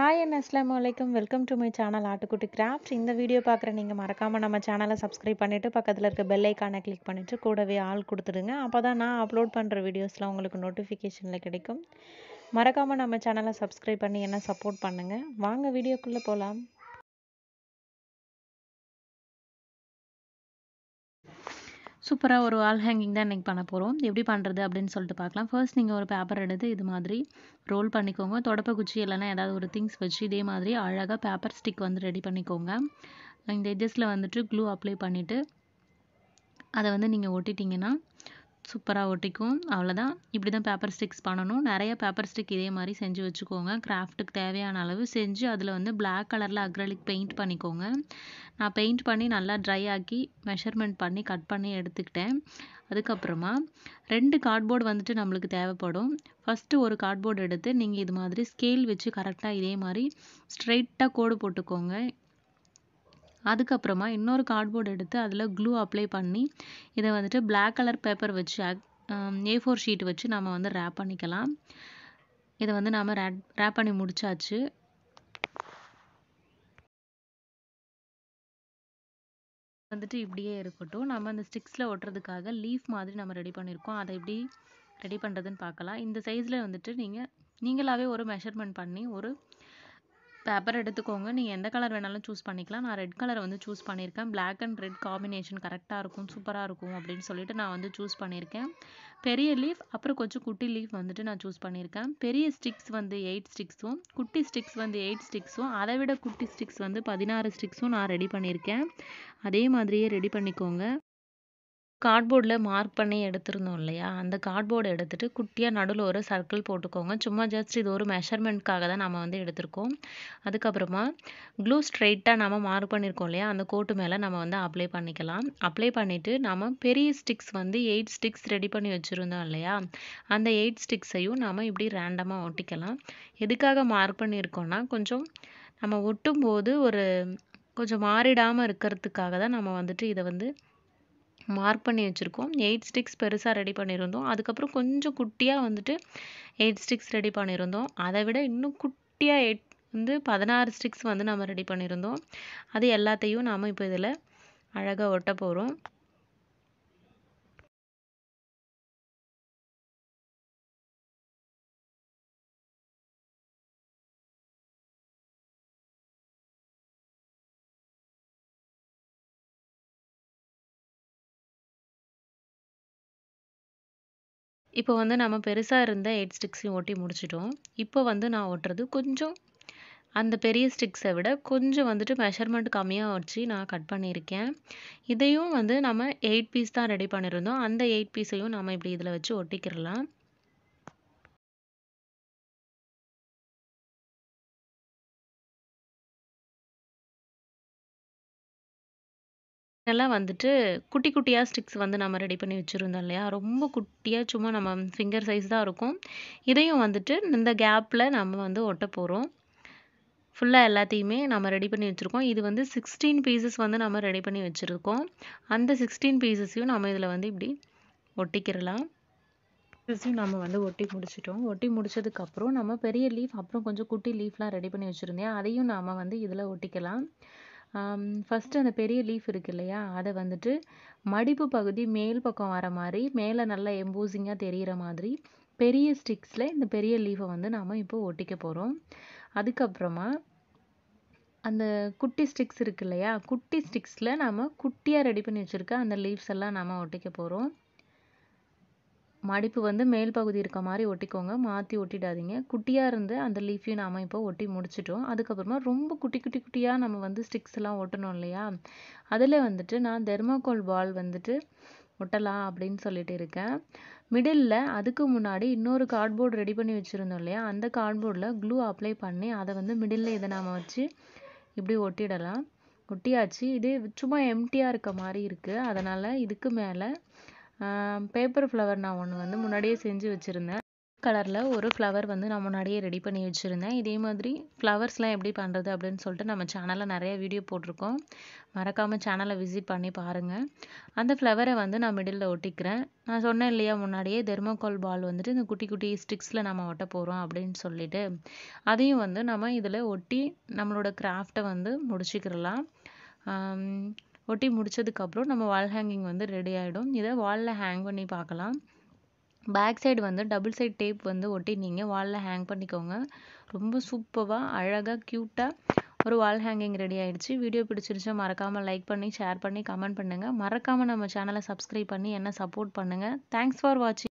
hi என்ன அஸ்லாம் வலைக்கம் வெல்கம் டு மை சேனல் ஆட்டுக்குட்டி கிராஃப்ட் இந்த வீடியோ பார்க்குற நீங்கள் மறக்காமல் நம்ம சேனலை சப்ஸ்கிரைப் பண்ணிவிட்டு பக்கத்தில் இருக்க பெல் ஐக்கானை கிளிக் பண்ணிவிட்டு கூடவே ஆள் கொடுத்துடுங்க அப்போ தான் நான் அப்லோட் பண்ணுற வீடியோஸ்லாம் உங்களுக்கு நோட்டிஃபிகேஷனில் கிடைக்கும் மறக்காமல் நம்ம சேனலை சப்ஸ்கிரைப் பண்ணி என்ன சப்போர்ட் பண்ணுங்கள் வாங்க வீடியோக்குள்ளே போகலாம் சூப்பராக ஒரு வால் ஹேங்கிங் தான் இன்றைக்கி பண்ண போகிறோம் எப்படி பண்ணுறது அப்படின்னு சொல்லிட்டு பார்க்கலாம் ஃபர்ஸ்ட் நீங்கள் ஒரு பேப்பர் எடுத்து இது மாதிரி ரோல் பண்ணிக்கோங்க தொடப்ப குச்சி இல்லைனா ஏதாவது ஒரு திங்ஸ் வச்சு இதே மாதிரி அழகாக பேப்பர் ஸ்டிக் வந்து ரெடி பண்ணிக்கோங்க இந்த எஜஸில் வந்துட்டு க்ளூ அப்ளை பண்ணிவிட்டு அதை வந்து நீங்கள் ஒட்டிட்டிங்கன்னா சூப்பராக ஒட்டிக்கும் அவ்வளோதான் இப்படி தான் பேப்பர் ஸ்டிக்ஸ் பண்ணணும் நிறைய பேப்பர் ஸ்டிக் இதே மாதிரி செஞ்சு வச்சுக்கோங்க கிராஃப்ட்டுக்கு தேவையான அளவு செஞ்சு அதில் வந்து பிளாக் கலரில் அக்ரலிக் பெயிண்ட் பண்ணிக்கோங்க நான் பெயிண்ட் பண்ணி நல்லா ட்ரை ஆக்கி மெஷர்மெண்ட் பண்ணி கட் பண்ணி எடுத்துக்கிட்டேன் அதுக்கப்புறமா ரெண்டு கார்ட்போர்டு வந்துட்டு நம்மளுக்கு தேவைப்படும் ஃபஸ்ட்டு ஒரு கார்ட்போர்டு எடுத்து நீங்கள் இது மாதிரி ஸ்கேல் வச்சு கரெக்டாக இதே மாதிரி ஸ்ட்ரெயிட்டாக கோடு போட்டுக்கோங்க அதுக்கப்புறமா இன்னொரு கார்ட்போர்டு எடுத்து அதில் க்ளூ அப்ளை பண்ணி இதை வந்துட்டு பிளாக் கலர் பேப்பர் வச்சு ஏ ஃபோர் ஷீட் வச்சு நம்ம வந்து ரேப் பண்ணிக்கலாம் இதை வந்து நாம் ரேட் ரேப் பண்ணி முடித்தாச்சு வந்துட்டு இப்படியே இருக்கட்டும் நம்ம அந்த ஸ்டிக்ஸில் ஒட்டுறதுக்காக லீஃப் மாதிரி நம்ம ரெடி பண்ணியிருக்கோம் அதை எப்படி ரெடி பண்ணுறதுன்னு பார்க்கலாம் இந்த சைஸில் வந்துட்டு நீங்கள் நீங்களாகவே ஒரு மெஷர்மெண்ட் பண்ணி ஒரு பேப்பர் எடுத்துக்கோங்க நீங்கள் எந்த கலர் வேணாலும் சூஸ் பண்ணிக்கலாம் நான் ரெட் கலர் வந்து சூஸ் பண்ணியிருக்கேன் பிளாக் அண்ட் ரெட் காம்பினேஷன் கரெக்டாக இருக்கும் சூப்பராக இருக்கும் அப்படின்னு சொல்லிட்டு நான் வந்து சூஸ் பண்ணியிருக்கேன் பெரிய லீஃப் அப்புறம் கொஞ்சம் குட்டி லீஃப் வந்துட்டு நான் சூஸ் பண்ணியிருக்கேன் பெரிய ஸ்டிக்ஸ் வந்து எயிட் ஸ்டிக்ஸும் குட்டி ஸ்டிக்ஸ் வந்து எயிட் ஸ்டிக்ஸும் அதை விட குட்டி ஸ்டிக்ஸ் வந்து பதினாறு ஸ்டிக்ஸும் நான் ரெடி பண்ணியிருக்கேன் அதே மாதிரியே ரெடி பண்ணிக்கோங்க கார்ட்போர்டில் மார்க் பண்ணி எடுத்திருந்தோம் இல்லையா அந்த கார்ட்போர்டை எடுத்துகிட்டு குட்டியாக நடுவில் ஒரு சர்க்கிள் போட்டுக்கோங்க சும்மா ஜஸ்ட் இது ஒரு மெஷர்மெண்ட்காக தான் நம்ம வந்து எடுத்திருக்கோம் அதுக்கப்புறமா க்ளூ ஸ்ட்ரெயிட்டாக நம்ம மார்க் பண்ணியிருக்கோம் இல்லையா அந்த கோட்டு மேலே நம்ம வந்து அப்ளை பண்ணிக்கலாம் அப்ளை பண்ணிவிட்டு நம்ம பெரிய ஸ்டிக்ஸ் வந்து எயிட் ஸ்டிக்ஸ் ரெடி பண்ணி வச்சுருந்தோம் இல்லையா அந்த எயிட் ஸ்டிக்ஸையும் நம்ம இப்படி ரேண்டமாக ஒட்டிக்கலாம் எதுக்காக மார்க் பண்ணியிருக்கோம்னா கொஞ்சம் நம்ம ஒட்டும்போது ஒரு கொஞ்சம் மாறிடாமல் இருக்கிறதுக்காக தான் நம்ம வந்துட்டு இதை வந்து மார்க் பண்ணி வச்சுருக்கோம் எயிட் ஸ்டிக்ஸ் பெருசாக ரெடி பண்ணியிருந்தோம் அதுக்கப்புறம் கொஞ்சம் குட்டியாக வந்துட்டு எயிட் ஸ்டிக்ஸ் ரெடி பண்ணியிருந்தோம் அதை விட இன்னும் குட்டியாக எட் வந்து பதினாறு ஸ்டிக்ஸ் வந்து நம்ம ரெடி பண்ணியிருந்தோம் அது எல்லாத்தையும் நாம் இப்போ இதில் அழகாக ஒட்ட போகிறோம் இப்போ வந்து நம்ம பெருசாக இருந்த எயிட் ஸ்டிக்ஸையும் ஒட்டி முடிச்சிட்டோம் இப்போ வந்து நான் ஒட்டுறது கொஞ்சம் அந்த பெரிய ஸ்டிக்ஸை விட கொஞ்சம் வந்துட்டு மெஷர்மெண்ட் கம்மியாக வச்சு நான் கட் பண்ணியிருக்கேன் இதையும் வந்து நம்ம எயிட் பீஸ் தான் ரெடி பண்ணியிருந்தோம் அந்த எயிட் பீஸையும் நம்ம இப்படி இதில் வச்சு ஒட்டிக்கிறலாம் எல்லாம் வந்துட்டு குட்டி குட்டியாக ஸ்டிக்ஸ் வந்து நம்ம ரெடி பண்ணி வச்சுருந்தோம் இல்லையா ரொம்ப குட்டியாக சும்மா நம்ம ஃபிங்கர் சைஸ் தான் இருக்கும் இதையும் வந்துட்டு இந்த கேப்பில் நம்ம வந்து ஒட்ட போகிறோம் ஃபுல்லாக எல்லாத்தையுமே நம்ம ரெடி பண்ணி வச்சுருக்கோம் இது வந்து சிக்ஸ்டீன் பீசஸ் வந்து நம்ம ரெடி பண்ணி வச்சுருக்கோம் அந்த சிக்ஸ்டீன் பீசஸையும் நம்ம இதில் வந்து இப்படி ஒட்டிக்கிறலாம் பீசஸையும் நம்ம வந்து ஒட்டி முடிச்சிட்டோம் ஒட்டி முடிச்சதுக்கப்புறம் நம்ம பெரிய லீஃப் அப்புறம் கொஞ்சம் குட்டி லீஃப்லாம் ரெடி பண்ணி வச்சுருந்தேன் அதையும் நாம் வந்து இதில் ஒட்டிக்கலாம் ஃபஸ்ட்டு அந்த பெரிய லீஃப் இருக்கு இல்லையா அதை வந்துட்டு மடிப்பு பகுதி மேல் பக்கம் வர மாதிரி மேலே நல்லா எம்போசிங்காக தெரிகிற மாதிரி பெரிய ஸ்டிக்ஸில் இந்த பெரிய லீஃபை வந்து நாம் இப்போ ஒட்டிக்க போகிறோம் அதுக்கப்புறமா அந்த குட்டி ஸ்டிக்ஸ் இருக்கு இல்லையா குட்டி ஸ்டிக்ஸில் நாம் குட்டியாக ரெடி பண்ணி வச்சுருக்க அந்த லீவ்ஸ் எல்லாம் நாம் ஒட்டிக்க போகிறோம் மடிப்பு வந்து மேல் பகுதி இருக்க மாதிரி ஒட்டிக்கோங்க மாற்றி ஒட்டிடாதீங்க குட்டியாக இருந்து அந்த லீஃபியின் அமைப்பை ஒட்டி முடிச்சிட்டோம் அதுக்கப்புறமா ரொம்ப குட்டி குட்டி குட்டியாக நம்ம வந்து ஸ்டிக்ஸ்லாம் ஒட்டணும் இல்லையா அதில் வந்துட்டு நான் தெர்மாக்கோல் பால் வந்துட்டு ஒட்டலாம் அப்படின்னு சொல்லிட்டு இருக்கேன் மிடில்ல அதுக்கு முன்னாடி இன்னொரு கார்ட்போர்டு ரெடி பண்ணி வச்சுருந்தோம் இல்லையா அந்த கார்ட்போர்டில் க்ளூ அப்ளை பண்ணி அதை வந்து மிடில் இதை நாம் வச்சு இப்படி ஒட்டிடலாம் ஒட்டியாச்சு இது சும்மா எம்டியாக இருக்க மாதிரி இருக்குது அதனால் இதுக்கு மேலே பேப்பர் ஃப்ளவர் நான் ஒன்று வந்து முன்னாடியே செஞ்சு வச்சுருந்தேன் கலரில் ஒரு ஃப்ளவர் வந்து நான் முன்னாடியே ரெடி பண்ணி வச்சுருந்தேன் இதே மாதிரி ஃப்ளவர்ஸ்லாம் எப்படி பண்ணுறது அப்படின்னு சொல்லிட்டு நம்ம சேனலில் நிறைய வீடியோ போட்டிருக்கோம் மறக்காமல் சேனலை விசிட் பண்ணி பாருங்கள் அந்த ஃப்ளவரை வந்து நான் மிடிலில் ஒட்டிக்கிறேன் நான் சொன்னேன் இல்லையா முன்னாடியே தெர்மோகோல் பால் வந்துட்டு இந்த குட்டி குட்டி ஸ்டிக்ஸில் நம்ம ஒட்ட போகிறோம் அப்படின்னு சொல்லிட்டு அதையும் வந்து நம்ம இதில் ஒட்டி நம்மளோட கிராஃப்டை வந்து முடிச்சிக்கிறலாம் ஒட்டி முடித்ததுக்கப்புறம் நம்ம வால் ஹேங்கிங் வந்து ரெடி ஆகிடும் இதை வாலில் ஹேங் பண்ணி பார்க்கலாம் பேக் சைடு வந்து டபுள் சைட் டேப் வந்து ஒட்டி நீங்கள் வாலில் ஹேங் பண்ணிக்கோங்க ரொம்ப சூப்பராக அழகாக க்யூட்டாக ஒரு வால் ஹேங்கிங் ரெடி ஆகிடுச்சு வீடியோ பிடிச்சிருந்துச்சா மறக்காமல் லைக் பண்ணி ஷேர் பண்ணி கமெண்ட் பண்ணுங்கள் மறக்காமல் நம்ம சேனலை சப்ஸ்கிரைப் பண்ணி என்ன சப்போர்ட் பண்ணுங்கள் தேங்க்ஸ் ஃபார் வாட்சிங்